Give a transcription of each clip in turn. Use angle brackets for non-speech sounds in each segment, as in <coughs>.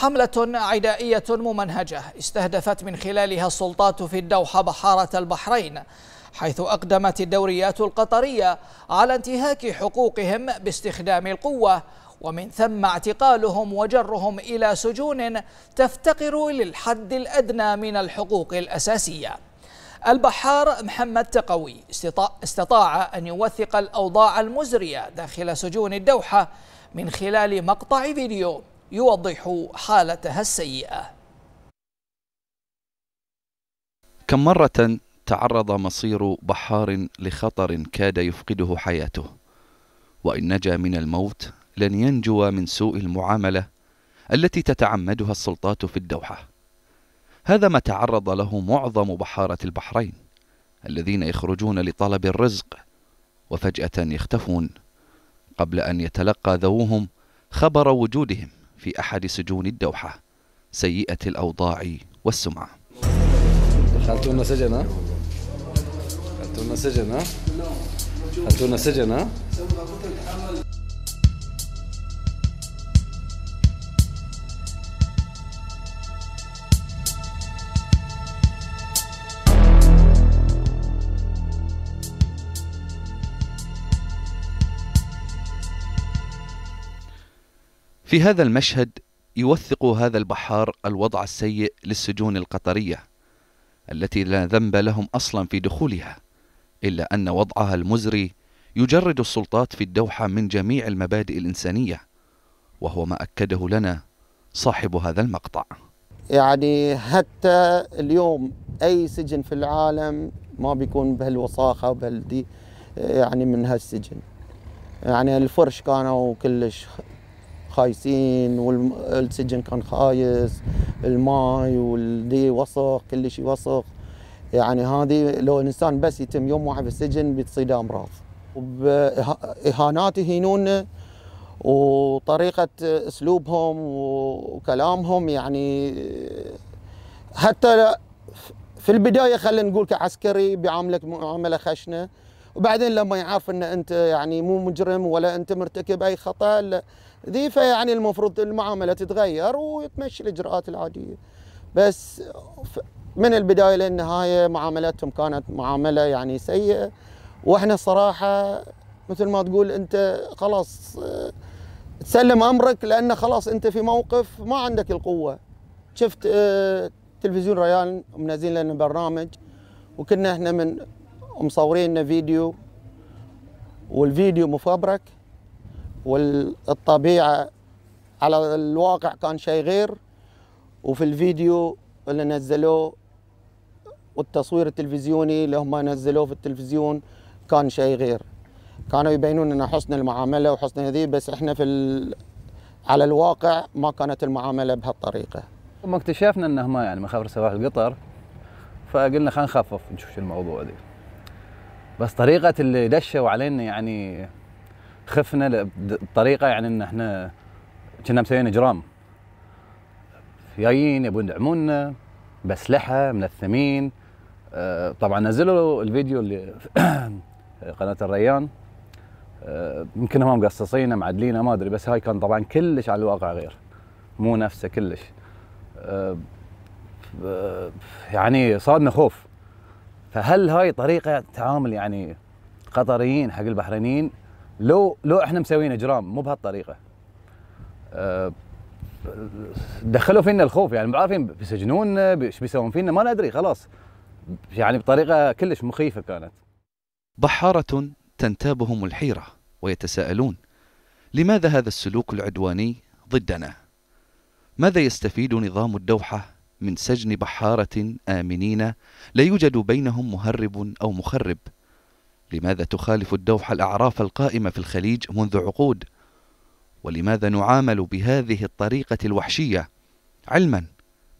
حملة عدائية ممنهجة استهدفت من خلالها السلطات في الدوحة بحارة البحرين حيث أقدمت الدوريات القطرية على انتهاك حقوقهم باستخدام القوة ومن ثم اعتقالهم وجرهم إلى سجون تفتقر للحد الأدنى من الحقوق الأساسية البحار محمد تقوي استطاع أن يوثق الأوضاع المزرية داخل سجون الدوحة من خلال مقطع فيديو يوضح حالتها السيئة كم مرة تعرض مصير بحار لخطر كاد يفقده حياته وإن نجا من الموت لن ينجو من سوء المعاملة التي تتعمدها السلطات في الدوحة هذا ما تعرض له معظم بحارة البحرين الذين يخرجون لطلب الرزق وفجأة يختفون قبل أن يتلقى ذووهم خبر وجودهم في أحد سجون الدوحة سيئة الأوضاع والسمعة دخلتونا سجن دخلتونا سجن دخلتونا سجن في هذا المشهد يوثق هذا البحار الوضع السيء للسجون القطرية التي لا ذنب لهم أصلا في دخولها إلا أن وضعها المزري يجرد السلطات في الدوحة من جميع المبادئ الإنسانية وهو ما أكده لنا صاحب هذا المقطع يعني حتى اليوم أي سجن في العالم ما بيكون بهالوساخة وبهالدي يعني من هالسجن يعني الفرش كانوا كلش خايسين والسجن كان خايس الماي والدي وصخ كل شيء وصخ يعني هذه لو الانسان بس يتم يوم واحد في السجن بتصيده امراض وباهانات يهينونا وطريقه اسلوبهم وكلامهم يعني حتى في البدايه خلينا نقول كعسكري بيعاملك معامله خشنه وبعدين لما يعرف ان انت يعني مو مجرم ولا انت مرتكب اي خطا دي فيعني المفروض المعامله تتغير وتمشي الاجراءات العاديه بس من البدايه للنهايه معاملتهم كانت معامله يعني سيئه واحنا صراحه مثل ما تقول انت خلاص آه، تسلم امرك لان خلاص انت في موقف ما عندك القوه شفت آه، تلفزيون ريان منزلين لنا برنامج وكنا احنا من مصورين فيديو والفيديو مفبرك والطبيعة على الواقع كان شيء غير وفي الفيديو اللي نزلوه والتصوير التلفزيوني اللي هم نزلوه في التلفزيون كان شيء غير كانوا يبينون ان حسن المعاملة وحسن هذه بس احنا في على الواقع ما كانت المعاملة بهالطريقة ثم اكتشفنا انه ما يعني مخابر سواح القطر فقلنا خلينا نخفف نشوف شو الموضوع دي بس طريقة اللي دشوا علينا يعني خفنا بطريقه يعني ان احنا كنا مسويين اجرام جايين يبون يدعمونا باسلحه منثمين آه، طبعا نزلوا الفيديو اللي <coughs> قناه الريان آه، يمكن هم مقصصينه معدلينه ما ادري بس هاي كان طبعا كلش على الواقع غير مو نفسه كلش آه، يعني صادنا خوف فهل هاي طريقه تعامل يعني قطريين حق البحرينيين لو لو احنا مسويين اجرام مو بهالطريقه آه، دخلوا فينا الخوف يعني عارفين بيسجنونا ايش بيسوون فينا ما ندري خلاص يعني بطريقه كلش مخيفه كانت بحاره تنتابهم الحيره ويتساءلون لماذا هذا السلوك العدواني ضدنا ماذا يستفيد نظام الدوحه من سجن بحاره امنين لا يوجد بينهم مهرب او مخرب لماذا تخالف الدوحة الأعراف القائمة في الخليج منذ عقود؟ ولماذا نعامل بهذه الطريقة الوحشية؟ علما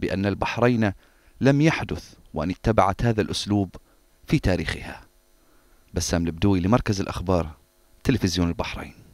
بأن البحرين لم يحدث وأن اتبعت هذا الأسلوب في تاريخها بسام البدوي لمركز الأخبار تلفزيون البحرين